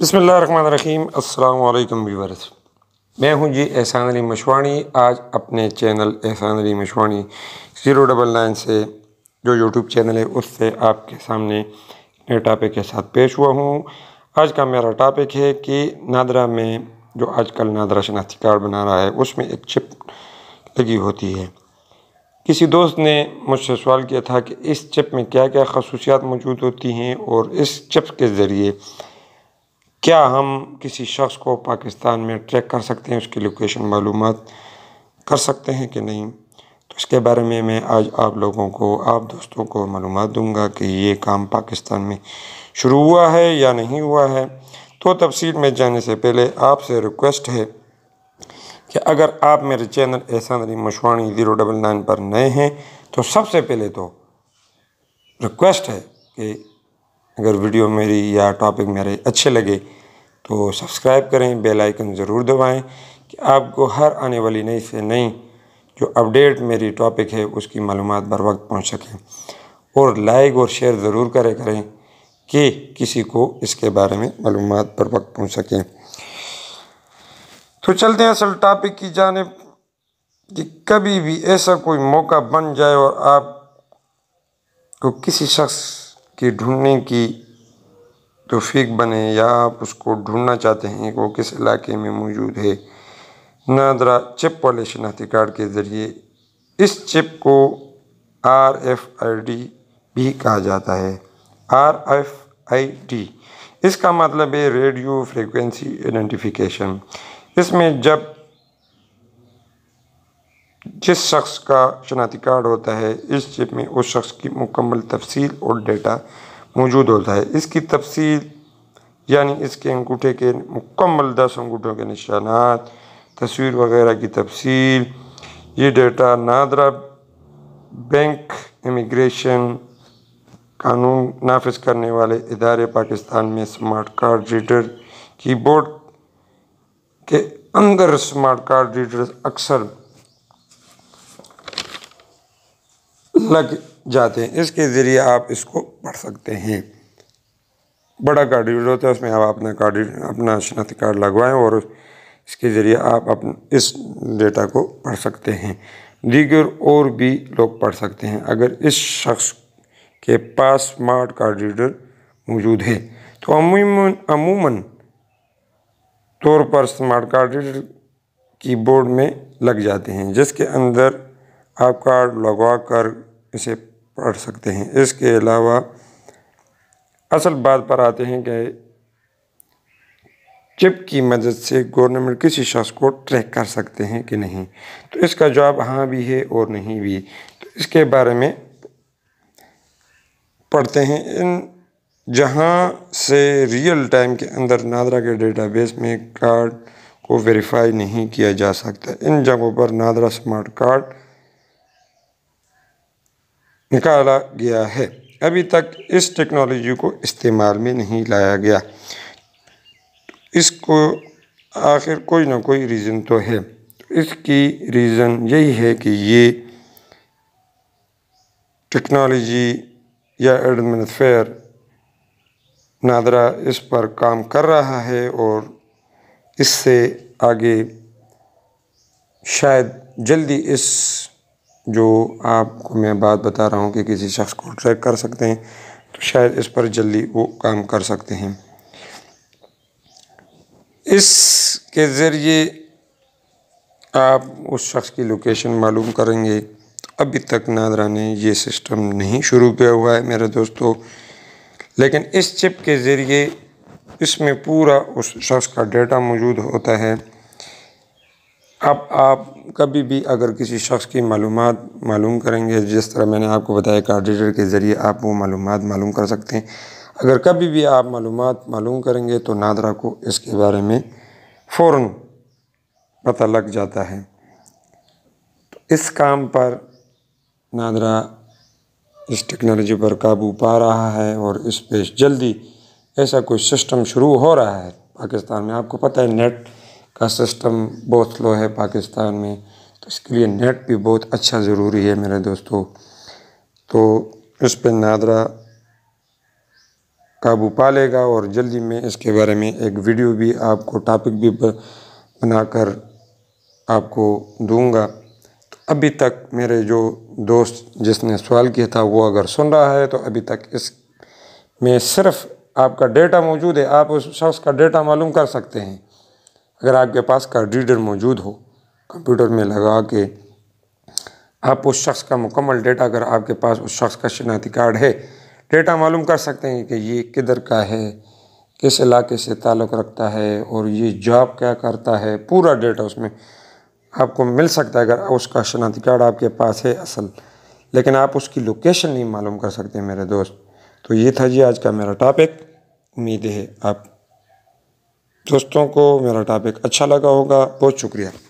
बसमीम अल्लाम व्यूवर्स मैं हूं जी एहसान अली मशवाणी आज अपने channel Ehsan Ali Mashwani zero double nine से जो यूट्यूब चैनल है उससे आपके सामने नए टॉपिक के साथ पेश हुआ हूं आज का मेरा टॉपिक है कि नादरा में जो आजकल नादरा शनाख्ती कार्ड बना रहा है उसमें एक चिप लगी होती है किसी दोस्त ने मुझसे सवाल किया था कि इस चिप में क्या क्या खसूसियात मौजूद होती हैं और इस चिप के ज़रिए क्या हम किसी शख्स को पाकिस्तान में ट्रैक कर सकते हैं उसकी लोकेशन मालूम कर सकते हैं कि नहीं तो इसके बारे में मैं आज आप लोगों को आप दोस्तों को मालूम दूँगा कि ये काम पाकिस्तान में शुरू हुआ है या नहीं हुआ है तो तफसील में जाने से पहले आपसे रिक्वेस्ट है कि अगर आप मेरे channel Ehsan Ali Mashwani zero double nine पर नए हैं तो सबसे पहले तो रिक्वेस्ट है कि अगर वीडियो मेरी या टॉपिक मेरे अच्छे लगे तो सब्सक्राइब करें बेल आइकन ज़रूर दबाएं कि आपको हर आने वाली नई से नई जो अपडेट मेरी टॉपिक है उसकी मालूम बर वक्त पहुँच सकें और लाइक और शेयर ज़रूर करें करें कि किसी को इसके बारे में मालूम बर वक्त पहुँच सकें तो चलते हैं असल टॉपिक की जानब कि कभी भी ऐसा कोई मौका बन जाए और आप को किसी शख्स की ढूँढने की तोफीक बने या आप उसको ढूँढना चाहते हैं वो किस इलाके में मौजूद है नादरा चिप वाले शनाती कार्ड के ज़रिए इस चिप को आर एफ आई डी भी कहा जाता है आर एफ आई डी इसका मतलब है रेडियो फ्रिक्वेंसी आइडेंटिफिकेशन इसमें जब जिस शख्स का शनाती कार्ड होता है इस चिप में उस शख्स की मुकम्मल तफसील और डेटा मौजूद होता है इसकी तफसील यानी इसके अंगूठे के मुकम्मल दस अंगूठों के निशानात तस्वीर वगैरह की तफसील ये डेटा नादरा बैंक इमिग्रेशन कानून नाफिज करने वाले इदारे पाकिस्तान में smart card reader keyboard के अंदर स्मार्ट कार्ड रीडर अक्सर लग जाते हैं इसके ज़रिए आप इसको पढ़ सकते हैं बड़ा कार्ड रीडर होता है उसमें आप अपना कार्ड अपना शनाख्त कार्ड लगवाएं और इसके ज़रिए आप अपने इस डेटा को पढ़ सकते हैं दीगर और भी लोग पढ़ सकते हैं अगर इस शख्स के पास स्मार्ट कार्ड रीडर मौजूद है तो अमूमन अमूमन तौर पर स्मार्ट कार्ड रीडर कीबोर्ड में लग जाते हैं जिसके अंदर आप कार्ड लगवा कर इसे पढ़ सकते हैं इसके अलावा असल बात पर आते हैं कि चिप की मदद से गवर्नमेंट किसी शख्स को ट्रैक कर सकते हैं कि नहीं तो इसका जवाब हाँ भी है और नहीं भी तो इसके बारे में पढ़ते हैं इन जहाँ से रियल टाइम के अंदर नादरा के डेटाबेस में कार्ड को वेरीफाई नहीं किया जा सकता इन जगहों पर नादरा स्मार्ट कार्ड निकाला गया है अभी तक इस टेक्नोलॉजी को इस्तेमाल में नहीं लाया गया इसको आखिर कोई ना कोई रीज़न तो है इसकी रीज़न यही है कि ये टेक्नोलॉजी या एडमिनफेयर नादरा इस पर काम कर रहा है और इससे आगे शायद जल्दी इस जो आपको मैं बात बता रहा हूँ कि किसी शख्स को ट्रैक कर सकते हैं तो शायद इस पर जल्दी वो काम कर सकते हैं इसके ज़रिए आप उस शख्स की लोकेशन मालूम करेंगे अभी तक नादरा ने ये सिस्टम नहीं शुरू किया हुआ है मेरे दोस्तों लेकिन इस चिप के ज़रिए इसमें पूरा उस शख्स का डेटा मौजूद होता है अब आप कभी भी अगर किसी शख्स की मालूम मालूम करेंगे जिस तरह मैंने आपको बताया कार्डिटर के ज़रिए आप वो मालूम मालूम कर सकते हैं अगर कभी भी आप मालूम मालूम करेंगे तो नादरा को इसके बारे में फ़ौर पता लग जाता है तो इस काम पर नादरा इस टेक्नोलॉजी पर काबू पा रहा है और इस पर जल्दी ऐसा कोई सिस्टम शुरू हो रहा है पाकिस्तान में आपको पता है नेट का सिस्टम बहुत स्लो है पाकिस्तान में तो इसके लिए नेट भी बहुत अच्छा ज़रूरी है मेरे दोस्तों तो इस पर नादरा काबू पा लेगा और जल्दी मैं इसके बारे में एक वीडियो भी आपको टॉपिक भी बनाकर आपको दूंगा तो अभी तक मेरे जो दोस्त जिसने सवाल किया था वो अगर सुन रहा है तो अभी तक इस में सिर्फ आपका डेटा मौजूद है आप उस शख्स का डेटा मालूम कर सकते हैं अगर आपके पास कार्ड रीडर मौजूद हो कंप्यूटर में लगा के आप उस शख्स का मुकम्मल डेटा अगर आपके पास उस शख्स का शनाख्ती कार्ड है डेटा मालूम कर सकते हैं कि ये किधर का है किस इलाके से ताल्लुक़ रखता है और ये जॉब क्या करता है पूरा डेटा उसमें आपको मिल सकता है अगर उसका शनाती कार्ड आपके पास है असल लेकिन आप उसकी लोकेशन नहीं मालूम कर सकते मेरे दोस्त तो ये था जी आज का मेरा टॉपिक उम्मीद है आप दोस्तों को मेरा टॉपिक अच्छा लगा होगा बहुत शुक्रिया